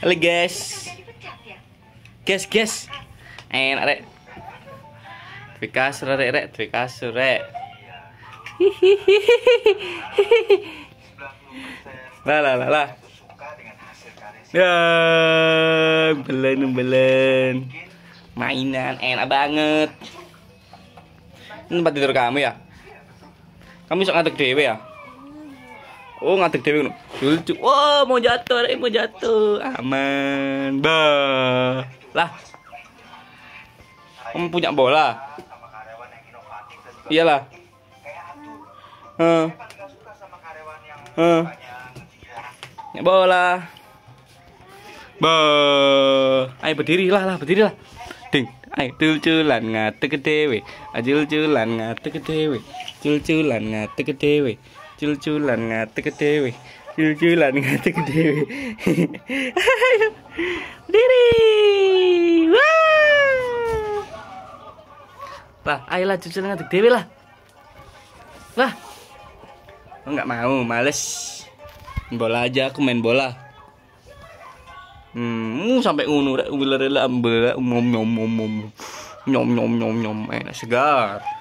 Halo guys. Guys, guys. Enak eh, rek. Dwi kasur rek rek, dwi kasur rek. Lah lah lah lah. Ya, belen belen. Mainan enak banget. Ini tempat tidur kamu ya? Kamu sok ngadeg dewe ya? Oh ngadeg dewi, ngono. Ya lucu. Wah, mau jatuh, eh, mau jatuh. Aman. Bah. Lah. Kamu punya bola. Iyalah. Heeh. Heeh. bola. Bah. Ayo berdiri lah lah, berdiri lah. Ding. Ayo culculan ngadeg dhewe. Ajul culan ngadeg dhewe. Culculan ngadeg dewi cul-culan ngatek dewe cul-culan ngatek dewe diri wah bah ayolah cul-culan ngatek dewe lah lah lo nggak mau males bola aja aku main bola hmm sampai ngunur, rek ular ambil ambel nyom nyom nyom nyom nyom nyom nyom enak segar